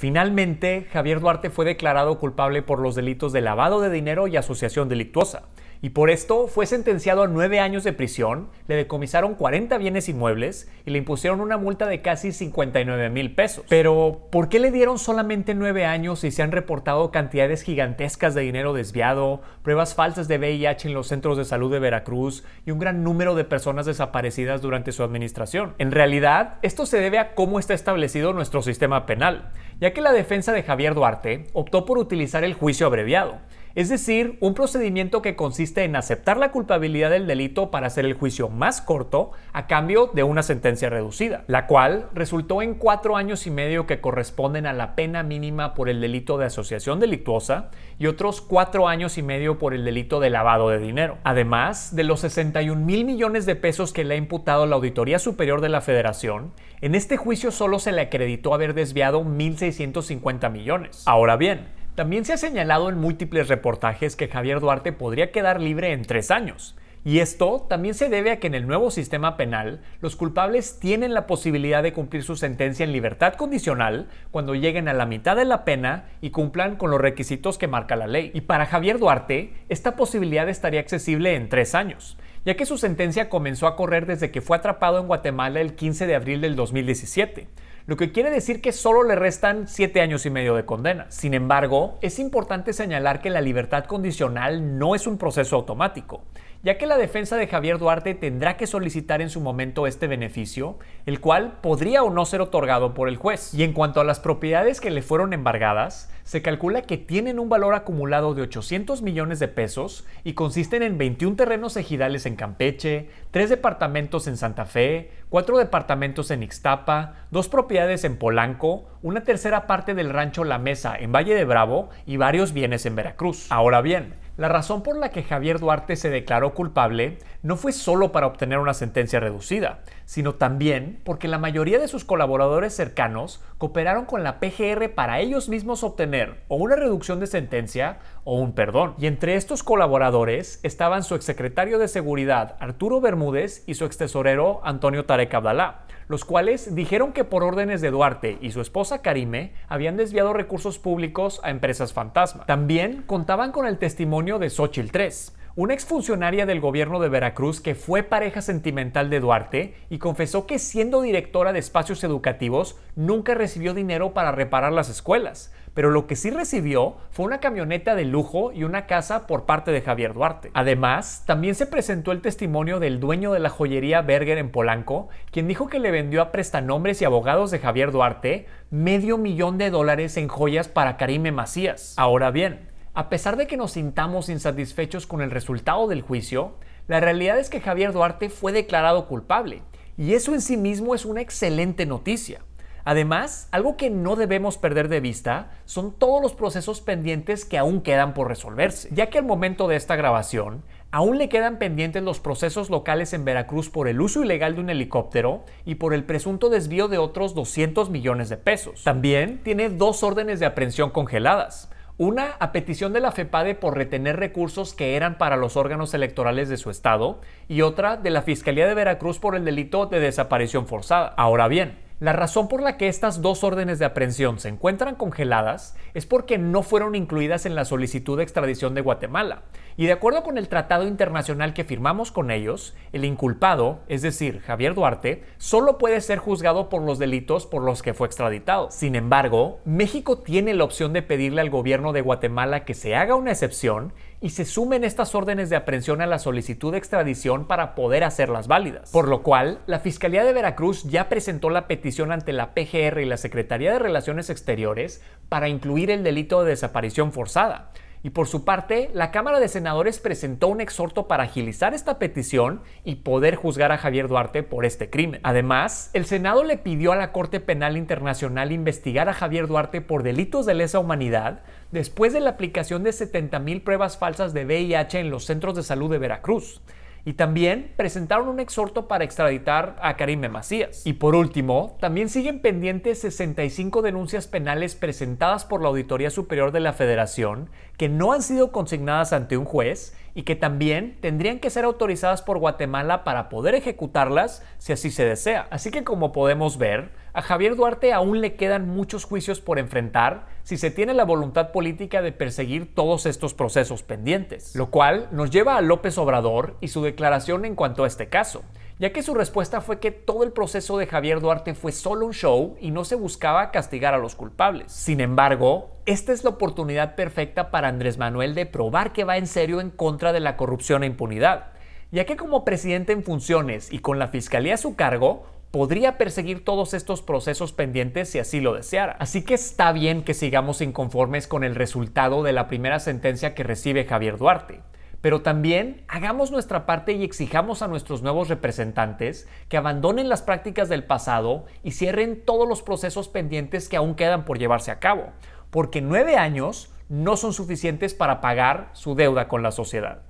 Finalmente, Javier Duarte fue declarado culpable por los delitos de lavado de dinero y asociación delictuosa y por esto fue sentenciado a nueve años de prisión, le decomisaron 40 bienes inmuebles y le impusieron una multa de casi 59 mil pesos. Pero, ¿por qué le dieron solamente nueve años si se han reportado cantidades gigantescas de dinero desviado, pruebas falsas de VIH en los centros de salud de Veracruz y un gran número de personas desaparecidas durante su administración? En realidad, esto se debe a cómo está establecido nuestro sistema penal, ya que la defensa de Javier Duarte optó por utilizar el juicio abreviado es decir, un procedimiento que consiste en aceptar la culpabilidad del delito para hacer el juicio más corto a cambio de una sentencia reducida, la cual resultó en cuatro años y medio que corresponden a la pena mínima por el delito de asociación delictuosa y otros cuatro años y medio por el delito de lavado de dinero, además de los 61 mil millones de pesos que le ha imputado la Auditoría Superior de la Federación. En este juicio solo se le acreditó haber desviado 1.650 millones. Ahora bien, también se ha señalado en múltiples reportajes que Javier Duarte podría quedar libre en tres años. Y esto también se debe a que en el nuevo sistema penal los culpables tienen la posibilidad de cumplir su sentencia en libertad condicional cuando lleguen a la mitad de la pena y cumplan con los requisitos que marca la ley. Y para Javier Duarte, esta posibilidad estaría accesible en tres años, ya que su sentencia comenzó a correr desde que fue atrapado en Guatemala el 15 de abril del 2017 lo que quiere decir que solo le restan siete años y medio de condena. Sin embargo, es importante señalar que la libertad condicional no es un proceso automático. Ya que la defensa de Javier Duarte tendrá que solicitar en su momento este beneficio, el cual podría o no ser otorgado por el juez. Y en cuanto a las propiedades que le fueron embargadas, se calcula que tienen un valor acumulado de 800 millones de pesos y consisten en 21 terrenos ejidales en Campeche, 3 departamentos en Santa Fe, 4 departamentos en Ixtapa, 2 propiedades en Polanco, una tercera parte del rancho La Mesa en Valle de Bravo y varios bienes en Veracruz. Ahora bien, la razón por la que Javier Duarte se declaró culpable no fue solo para obtener una sentencia reducida, sino también porque la mayoría de sus colaboradores cercanos cooperaron con la PGR para ellos mismos obtener o una reducción de sentencia o un perdón. Y entre estos colaboradores estaban su exsecretario de Seguridad Arturo Bermúdez y su extesorero Antonio Tarek Abdalá los cuales dijeron que por órdenes de Duarte y su esposa Karime habían desviado recursos públicos a empresas fantasma. También contaban con el testimonio de Xochitl 3, una exfuncionaria del gobierno de Veracruz que fue pareja sentimental de Duarte y confesó que siendo directora de espacios educativos nunca recibió dinero para reparar las escuelas, pero lo que sí recibió fue una camioneta de lujo y una casa por parte de Javier Duarte. Además, también se presentó el testimonio del dueño de la joyería Berger en Polanco, quien dijo que le vendió a prestanombres y abogados de Javier Duarte medio millón de dólares en joyas para Karime Macías. Ahora bien, a pesar de que nos sintamos insatisfechos con el resultado del juicio, la realidad es que Javier Duarte fue declarado culpable, y eso en sí mismo es una excelente noticia. Además, algo que no debemos perder de vista son todos los procesos pendientes que aún quedan por resolverse, ya que al momento de esta grabación, aún le quedan pendientes los procesos locales en Veracruz por el uso ilegal de un helicóptero y por el presunto desvío de otros 200 millones de pesos. También tiene dos órdenes de aprehensión congeladas una a petición de la FEPADE por retener recursos que eran para los órganos electorales de su estado y otra de la Fiscalía de Veracruz por el delito de desaparición forzada. Ahora bien, la razón por la que estas dos órdenes de aprehensión se encuentran congeladas es porque no fueron incluidas en la solicitud de extradición de Guatemala. Y de acuerdo con el tratado internacional que firmamos con ellos, el inculpado, es decir, Javier Duarte, solo puede ser juzgado por los delitos por los que fue extraditado. Sin embargo, México tiene la opción de pedirle al gobierno de Guatemala que se haga una excepción y se sumen estas órdenes de aprehensión a la solicitud de extradición para poder hacerlas válidas. Por lo cual, la Fiscalía de Veracruz ya presentó la petición ante la PGR y la Secretaría de Relaciones Exteriores para incluir el delito de desaparición forzada y por su parte, la Cámara de Senadores presentó un exhorto para agilizar esta petición y poder juzgar a Javier Duarte por este crimen. Además, el Senado le pidió a la Corte Penal Internacional investigar a Javier Duarte por delitos de lesa humanidad después de la aplicación de 70.000 pruebas falsas de VIH en los centros de salud de Veracruz. Y también presentaron un exhorto para extraditar a Karim Macías. Y por último, también siguen pendientes 65 denuncias penales presentadas por la Auditoría Superior de la Federación que no han sido consignadas ante un juez y que también tendrían que ser autorizadas por Guatemala para poder ejecutarlas si así se desea. Así que como podemos ver, a Javier Duarte aún le quedan muchos juicios por enfrentar si se tiene la voluntad política de perseguir todos estos procesos pendientes, lo cual nos lleva a López Obrador y su declaración en cuanto a este caso, ya que su respuesta fue que todo el proceso de Javier Duarte fue solo un show y no se buscaba castigar a los culpables. Sin embargo, esta es la oportunidad perfecta para Andrés Manuel de probar que va en serio en contra de la corrupción e impunidad, ya que como presidente en funciones y con la fiscalía a su cargo, podría perseguir todos estos procesos pendientes si así lo deseara. Así que está bien que sigamos inconformes con el resultado de la primera sentencia que recibe Javier Duarte. Pero también hagamos nuestra parte y exijamos a nuestros nuevos representantes que abandonen las prácticas del pasado y cierren todos los procesos pendientes que aún quedan por llevarse a cabo, porque nueve años no son suficientes para pagar su deuda con la sociedad.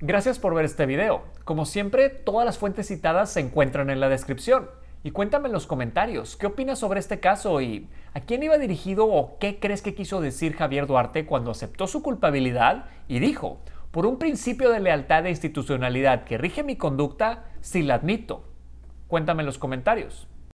Gracias por ver este video. Como siempre, todas las fuentes citadas se encuentran en la descripción. Y cuéntame en los comentarios, ¿qué opinas sobre este caso y a quién iba dirigido o qué crees que quiso decir Javier Duarte cuando aceptó su culpabilidad y dijo, por un principio de lealtad e institucionalidad que rige mi conducta, si la admito? Cuéntame en los comentarios.